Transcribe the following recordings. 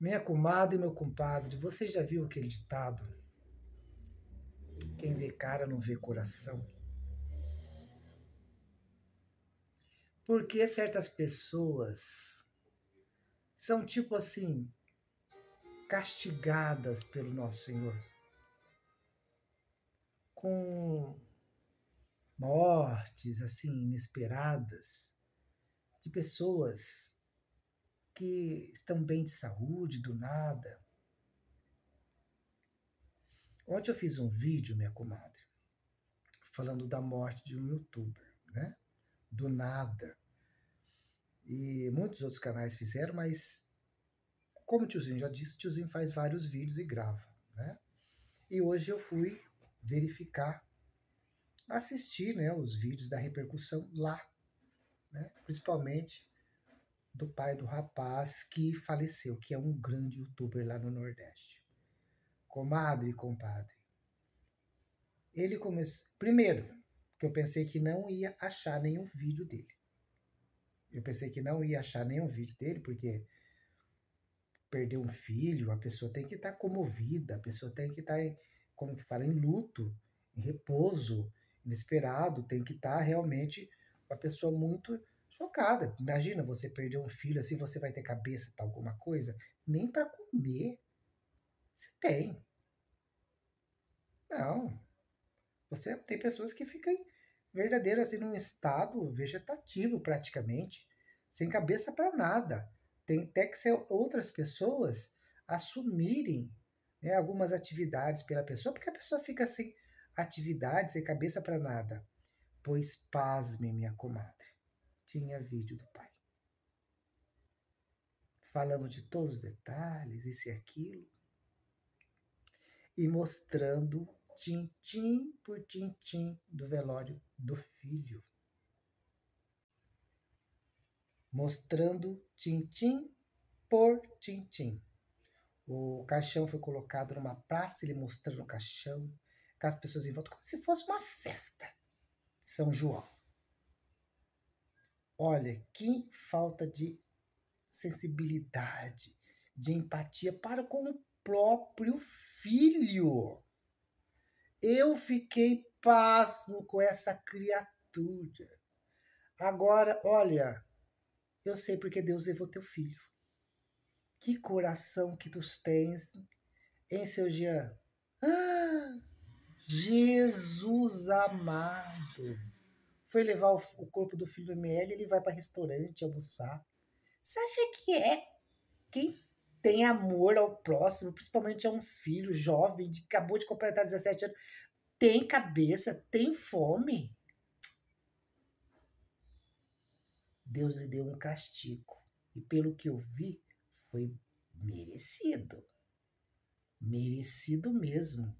Minha comadre e meu compadre, você já viu aquele ditado? Quem vê cara não vê coração. porque certas pessoas são tipo assim, castigadas pelo nosso Senhor? Com mortes assim inesperadas de pessoas que estão bem de saúde, do nada. Ontem eu fiz um vídeo, minha comadre, falando da morte de um youtuber, né? Do nada. E muitos outros canais fizeram, mas como o tiozinho já disse, o tiozinho faz vários vídeos e grava, né? E hoje eu fui verificar, assistir né, os vídeos da repercussão lá, né? principalmente do pai do rapaz que faleceu, que é um grande youtuber lá no Nordeste. Comadre, compadre. Ele começou. Primeiro, que eu pensei que não ia achar nenhum vídeo dele. Eu pensei que não ia achar nenhum vídeo dele, porque perder um filho, a pessoa tem que estar tá comovida, a pessoa tem que estar, tá, como que fala, em luto, em repouso, inesperado, tem que estar tá realmente uma pessoa muito chocada. Imagina você perder um filho assim, você vai ter cabeça para alguma coisa? Nem para comer. Você tem. Não. Você tem pessoas que ficam verdadeiras assim num estado vegetativo praticamente, sem cabeça para nada. Tem até que ser outras pessoas assumirem né, algumas atividades pela pessoa, porque a pessoa fica sem atividade, sem cabeça para nada. Pois pasme, minha comadre tinha vídeo do pai. Falando de todos os detalhes, isso e aquilo. E mostrando tintim por tintim do velório do filho. Mostrando tintim por tintim. O caixão foi colocado numa praça, ele mostrando o caixão, com as pessoas em volta, como se fosse uma festa de São João. Olha, que falta de sensibilidade, de empatia para com o próprio filho. Eu fiquei pasmo com essa criatura. Agora, olha, eu sei porque Deus levou teu filho. Que coração que tu tens, hein, seu Jean? Ah, Jesus amado foi levar o, o corpo do filho do ML, ele vai para restaurante almoçar. Você acha que é quem tem amor ao próximo, principalmente a um filho jovem, que acabou de completar 17 anos, tem cabeça, tem fome? Deus lhe deu um castigo. E pelo que eu vi, foi merecido. Merecido mesmo.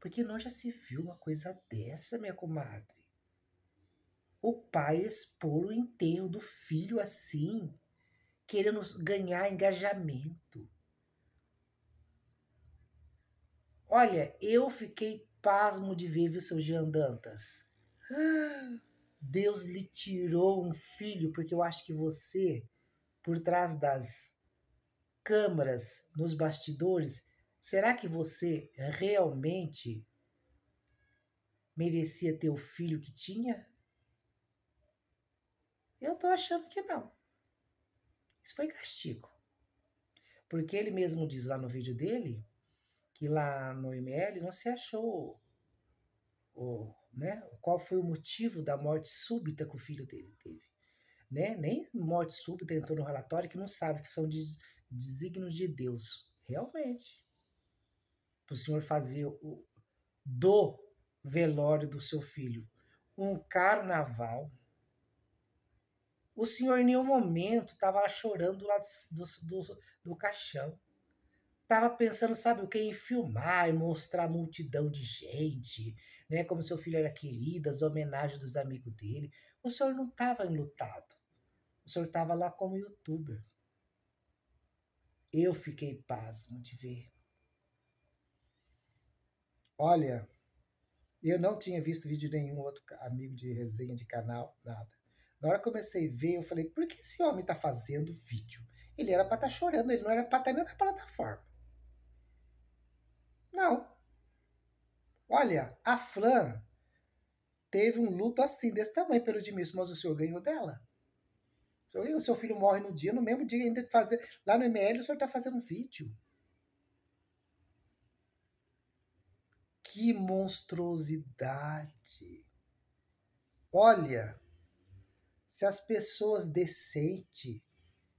Porque não já se viu uma coisa dessa, minha comadre o pai expor o enterro do filho assim, querendo ganhar engajamento. Olha, eu fiquei pasmo de ver, viu, seu Jean Dantas? Deus lhe tirou um filho, porque eu acho que você, por trás das câmaras, nos bastidores, será que você realmente merecia ter o filho que tinha? Eu tô achando que não. Isso foi castigo. Porque ele mesmo diz lá no vídeo dele que lá no ML não se achou o, né, qual foi o motivo da morte súbita que o filho dele teve. Né? Nem morte súbita entrou no relatório que não sabe que são desígnios de Deus. Realmente. Para o senhor fazer o, do velório do seu filho um carnaval o senhor em nenhum momento estava lá chorando do do, do, do caixão. Estava pensando, sabe o que? Em filmar e mostrar a multidão de gente, né? Como seu filho era querido, as homenagens dos amigos dele. O senhor não estava enlutado. O senhor estava lá como youtuber. Eu fiquei pasmo de ver. Olha, eu não tinha visto vídeo de nenhum outro amigo de resenha de canal, nada. Na hora que eu comecei a ver, eu falei, por que esse homem tá fazendo vídeo? Ele era pra estar tá chorando, ele não era pra estar tá nem na plataforma. Não. Olha, a Flan teve um luto assim, desse tamanho pelo Edmilson, mas o senhor ganhou dela. O, senhor, o seu filho morre no dia, no mesmo dia ainda fazer. Lá no ML o senhor está fazendo vídeo. Que monstruosidade! Olha, se as pessoas decente,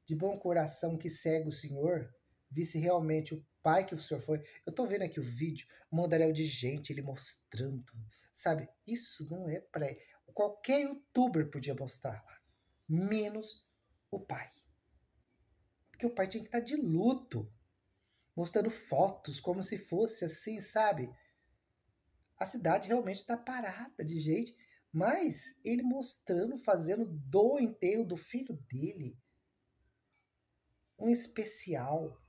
de bom coração que segue o Senhor, visse realmente o pai que o Senhor foi. Eu tô vendo aqui o vídeo, um modelo de gente, ele mostrando. Sabe, isso não é pra. Qualquer youtuber podia mostrar lá, menos o pai. Porque o pai tinha que estar tá de luto, mostrando fotos, como se fosse assim, sabe? A cidade realmente está parada de gente mas ele mostrando, fazendo do enterro do filho dele um especial.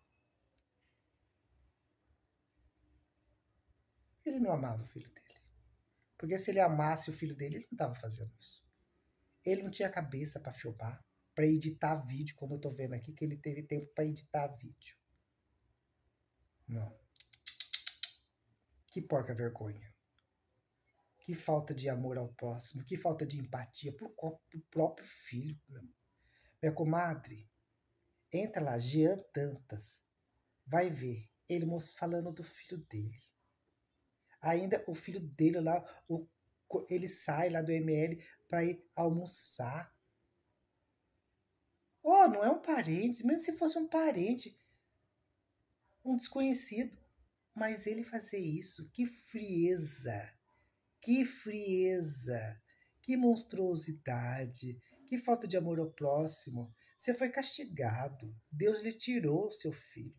Ele não amava o filho dele. Porque se ele amasse o filho dele, ele não estava fazendo isso. Ele não tinha cabeça para filmar, para editar vídeo, como eu estou vendo aqui, que ele teve tempo para editar vídeo. Não. Que porca vergonha. Que falta de amor ao próximo, que falta de empatia pro, pro próprio filho. Minha comadre, entra lá, Jean tantas, vai ver ele falando do filho dele. Ainda o filho dele lá, o, ele sai lá do ML para ir almoçar. Oh, não é um parente, mesmo se fosse um parente, um desconhecido. Mas ele fazer isso, que frieza! Que frieza, que monstruosidade, que falta de amor ao próximo. Você foi castigado. Deus lhe tirou seu filho.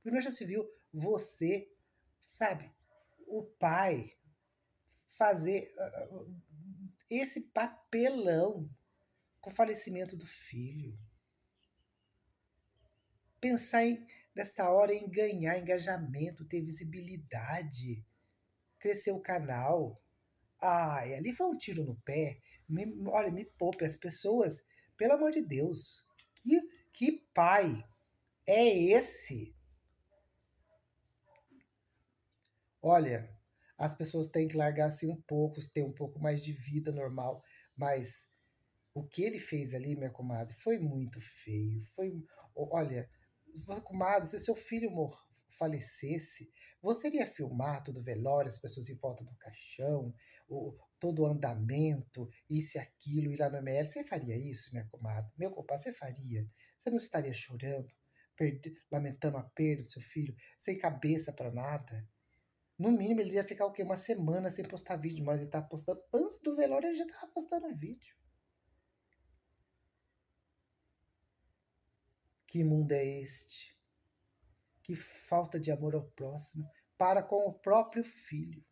Primeiro já é se viu você, sabe, o pai fazer ah, ah, esse papelão com o falecimento do filho. Pensar em, nesta hora em ganhar engajamento, ter visibilidade, crescer o canal, Ai, ali foi um tiro no pé. Me, olha, me poupe as pessoas. Pelo amor de Deus. Que, que pai é esse? Olha, as pessoas têm que largar assim um pouco, ter um pouco mais de vida normal. Mas o que ele fez ali, minha comadre, foi muito feio. Foi, olha, comadre, se seu filho mor falecesse, você iria filmar todo o velório, as pessoas em volta do caixão, o, todo o andamento, isso e aquilo, ir lá no ML? Você faria isso, minha comadre? Meu compadre, você faria? Você não estaria chorando, lamentando a perda do seu filho, sem cabeça para nada? No mínimo, ele ia ficar o quê? Uma semana sem postar vídeo, mas ele tá postando. Antes do velório, ele já tava postando vídeo. Que mundo é este? que falta de amor ao próximo para com o próprio filho.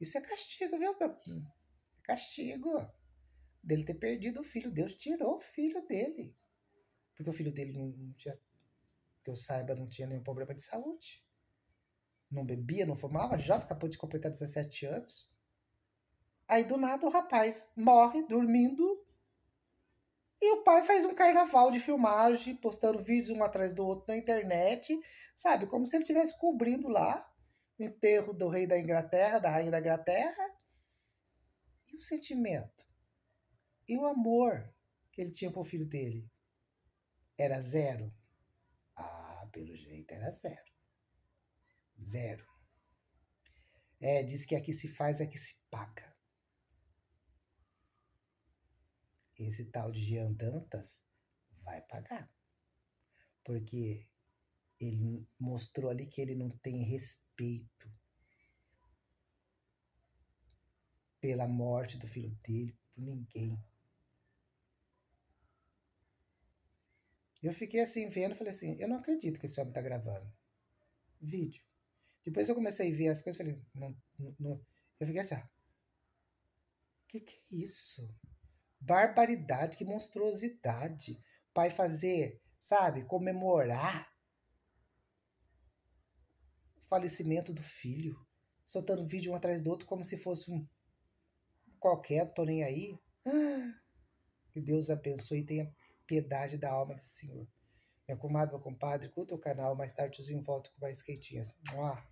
Isso é castigo, viu, meu É castigo dele ter perdido o filho. Deus tirou o filho dele. Porque o filho dele não tinha, que eu saiba, não tinha nenhum problema de saúde. Não bebia, não fumava, jovem, acabou de completar 17 anos. Aí do nada o rapaz morre dormindo e o pai faz um carnaval de filmagem, postando vídeos um atrás do outro na internet, sabe? Como se ele estivesse cobrindo lá o enterro do rei da Inglaterra, da rainha da Inglaterra. E o sentimento? E o amor que ele tinha pro filho dele? Era zero. Ah, pelo jeito era zero. Zero. É, diz que é que se faz, é que se paga. esse tal de Jean Dantas vai pagar. Porque ele mostrou ali que ele não tem respeito pela morte do filho dele, por ninguém. Eu fiquei assim vendo, falei assim, eu não acredito que esse homem tá gravando vídeo. Depois eu comecei a ver as coisas, falei, não, não, não. eu fiquei assim, ó, ah, que que é isso? barbaridade, que monstruosidade. pai fazer, sabe, comemorar o falecimento do filho, soltando vídeo um atrás do outro como se fosse um qualquer, tô nem aí. Ah, que Deus abençoe e tenha piedade da alma do Senhor. Minha comadre, meu compadre, curta o canal. Mais tarde, tiozinho, volto com mais quentinhas. Mua.